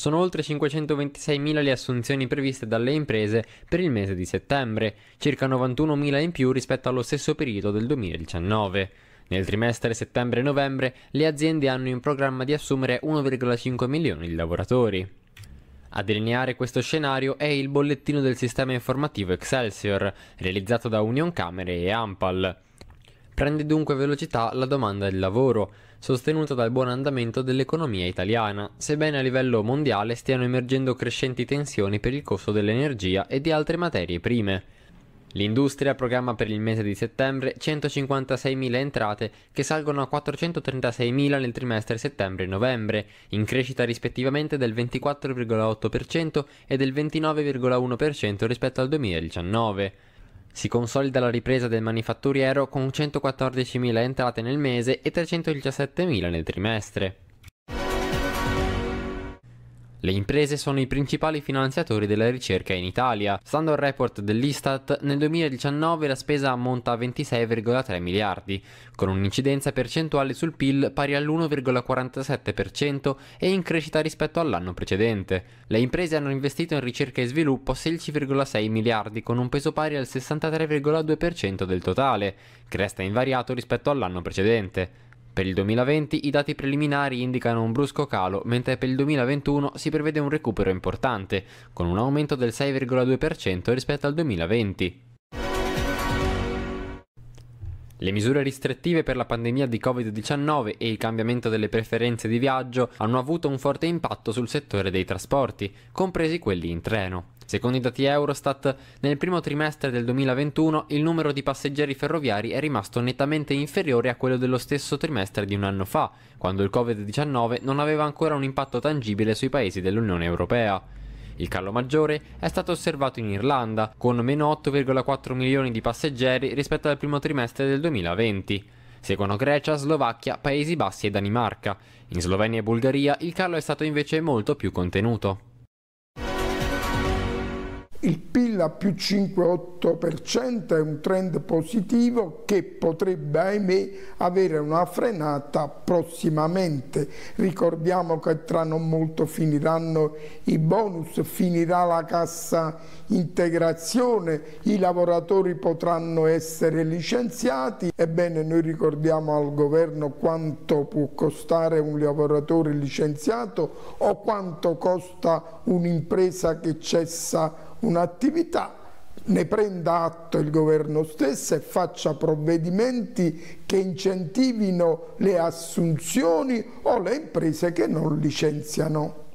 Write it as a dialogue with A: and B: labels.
A: Sono oltre 526.000 le assunzioni previste dalle imprese per il mese di settembre, circa 91.000 in più rispetto allo stesso periodo del 2019. Nel trimestre settembre-novembre le aziende hanno in programma di assumere 1,5 milioni di lavoratori. A delineare questo scenario è il bollettino del sistema informativo Excelsior, realizzato da Union Camere e Ampal prende dunque velocità la domanda di lavoro, sostenuta dal buon andamento dell'economia italiana, sebbene a livello mondiale stiano emergendo crescenti tensioni per il costo dell'energia e di altre materie prime. L'industria programma per il mese di settembre 156.000 entrate che salgono a 436.000 nel trimestre settembre-novembre, in crescita rispettivamente del 24,8% e del 29,1% rispetto al 2019. Si consolida la ripresa del manifatturiero con 114.000 entrate nel mese e 317.000 nel trimestre. Le imprese sono i principali finanziatori della ricerca in Italia. Stando al report dell'Istat, nel 2019 la spesa ammonta a 26,3 miliardi, con un'incidenza percentuale sul PIL pari all'1,47% e in crescita rispetto all'anno precedente. Le imprese hanno investito in ricerca e sviluppo 16,6 miliardi con un peso pari al 63,2% del totale, che resta invariato rispetto all'anno precedente. Per il 2020 i dati preliminari indicano un brusco calo, mentre per il 2021 si prevede un recupero importante, con un aumento del 6,2% rispetto al 2020. Le misure ristrettive per la pandemia di Covid-19 e il cambiamento delle preferenze di viaggio hanno avuto un forte impatto sul settore dei trasporti, compresi quelli in treno. Secondo i dati Eurostat, nel primo trimestre del 2021 il numero di passeggeri ferroviari è rimasto nettamente inferiore a quello dello stesso trimestre di un anno fa, quando il Covid-19 non aveva ancora un impatto tangibile sui paesi dell'Unione Europea. Il calo maggiore è stato osservato in Irlanda, con meno 8,4 milioni di passeggeri rispetto al primo trimestre del 2020. Seguono Grecia, Slovacchia, Paesi Bassi e Danimarca. In Slovenia e Bulgaria il calo è stato invece molto più contenuto.
B: Il PIL a più 5,8% è un trend positivo che potrebbe, ahimè, avere una frenata prossimamente. Ricordiamo che tra non molto finiranno i bonus, finirà la cassa integrazione, i lavoratori potranno essere licenziati. Ebbene, noi ricordiamo al governo quanto può costare un lavoratore licenziato o quanto costa un'impresa che cessa un un'attività, ne prenda atto il governo stesso e faccia provvedimenti che incentivino le assunzioni o le imprese che non licenziano.